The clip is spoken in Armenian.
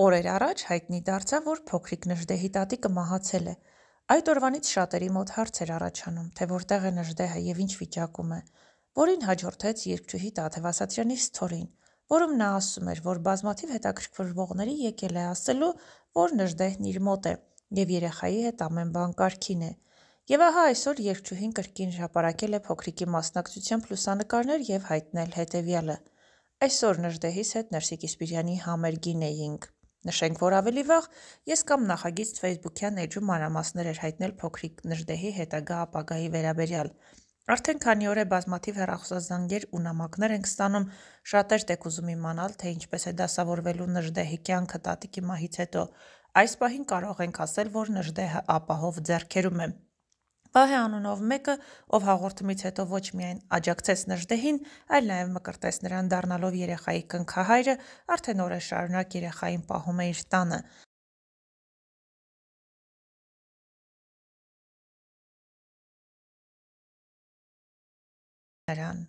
Օրեր առաջ հայտնի դարձավ, որ փոքրիկ Նժդեհի տատիկը մահացել է։ Այդ օրվանից շատերի մոտ հարց էր առաջանում, թե որտեղ է Նժդեհը եւ ինչ վիճակում է, որին հաջորդեց երկչուհի Տաթևասացյանի ստորին, որում նա ասում էր, որ բազմաթիվ հետաքրքրվողների եկել է ասելու, որ Նժդեհն իր մոտ է եւ երեխայի հետ ամեն բան կարքին է։ Եվ ահա այսօր երկչուհին կրկին հապարակել է փոքրիկի մասնակցությամբ լուսանկարներ եւ հայտնել հետեւյալը. Այսօր Նժդեհիս հետ Ներսիկ Իսպիրյանի համերգին էինք։ Նշենք, որ ավելի վաղ ես կամ նախագիծ Facebook-յան էջում մանրամասներ էր հայտնել փոքրիկ Նժդեհի հետագա ապագայի վերաբերյալ։ Արդեն քանի օր է բազմաթիվ հեռախոսազանգեր ու նամակներ ենք ստանում, շատեր տեք ուզում իմանալ, թե ինչպես է դասավորվելու Նժդեհի կյանքը տատիկի մահից հետո։ Այս պահին կարող ենք ասել, որ Նժդեհը ապահով ձեռքերում է։ Վահե անունով մեկը, ով հաղորդումից հետո ոչ միայն աջակցեց Նժդեհին, այլ նաև մկրտեց նրան դառնալով երեխայի կնքահայրը, արդեն օրը շարունակ երեխային պահում է իր տանը։ նրան